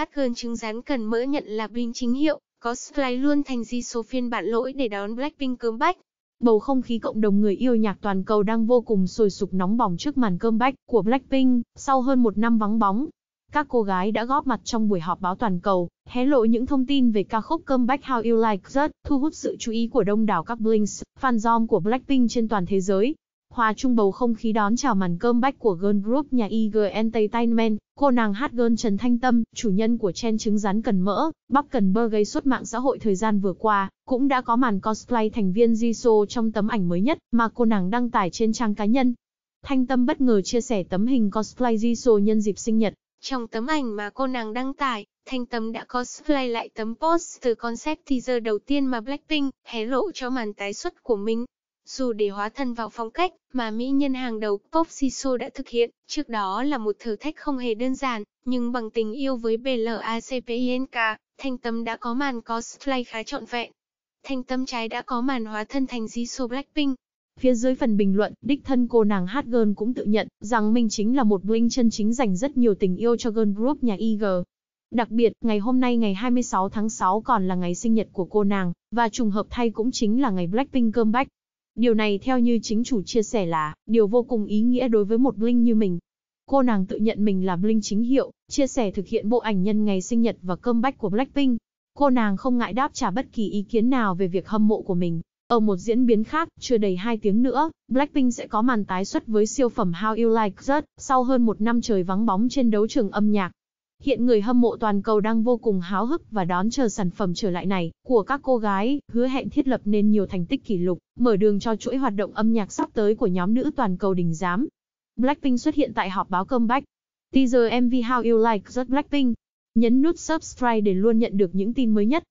Hát gơn trứng rán cần mỡ nhận là Blink chính hiệu, có Sky luôn thành di số phiên bản lỗi để đón Blackpink cơm bách. Bầu không khí cộng đồng người yêu nhạc toàn cầu đang vô cùng sôi sục nóng bỏng trước màn cơm bách của Blackpink, sau hơn một năm vắng bóng. Các cô gái đã góp mặt trong buổi họp báo toàn cầu, hé lộ những thông tin về ca khúc cơm bách How You Like That, thu hút sự chú ý của đông đảo các Blinks, fan dom của Blackpink trên toàn thế giới. Hòa chung bầu không khí đón chào màn cơm bách của girl group nhà IG Entertainment, cô nàng hát girl Trần Thanh Tâm, chủ nhân của chen trứng rán cần mỡ, bắp cần bơ gây suốt mạng xã hội thời gian vừa qua, cũng đã có màn cosplay thành viên Jisoo trong tấm ảnh mới nhất mà cô nàng đăng tải trên trang cá nhân. Thanh Tâm bất ngờ chia sẻ tấm hình cosplay Jisoo nhân dịp sinh nhật. Trong tấm ảnh mà cô nàng đăng tải, Thanh Tâm đã cosplay lại tấm post từ concept teaser đầu tiên mà Blackpink hé lộ cho màn tái xuất của mình. Dù để hóa thân vào phong cách mà mỹ nhân hàng đầu Pop Siso đã thực hiện, trước đó là một thử thách không hề đơn giản, nhưng bằng tình yêu với BLACPINK, Thanh Tâm đã có màn cosplay khá trọn vẹn. Thanh Tâm trái đã có màn hóa thân thành Jisoo Blackpink. Phía dưới phần bình luận, đích thân cô nàng hát girl cũng tự nhận rằng mình chính là một bling chân chính dành rất nhiều tình yêu cho girl group nhà IG. Đặc biệt, ngày hôm nay ngày 26 tháng 6 còn là ngày sinh nhật của cô nàng, và trùng hợp thay cũng chính là ngày Blackpink comeback. Điều này theo như chính chủ chia sẻ là, điều vô cùng ý nghĩa đối với một Blink như mình. Cô nàng tự nhận mình là Blink chính hiệu, chia sẻ thực hiện bộ ảnh nhân ngày sinh nhật và comeback của Blackpink. Cô nàng không ngại đáp trả bất kỳ ý kiến nào về việc hâm mộ của mình. Ở một diễn biến khác, chưa đầy 2 tiếng nữa, Blackpink sẽ có màn tái xuất với siêu phẩm How You Like That sau hơn một năm trời vắng bóng trên đấu trường âm nhạc. Hiện người hâm mộ toàn cầu đang vô cùng háo hức và đón chờ sản phẩm trở lại này của các cô gái, hứa hẹn thiết lập nên nhiều thành tích kỷ lục, mở đường cho chuỗi hoạt động âm nhạc sắp tới của nhóm nữ toàn cầu đình giám. Blackpink xuất hiện tại họp báo comeback. Teaser MV How You Like Just Blackpink. Nhấn nút subscribe để luôn nhận được những tin mới nhất.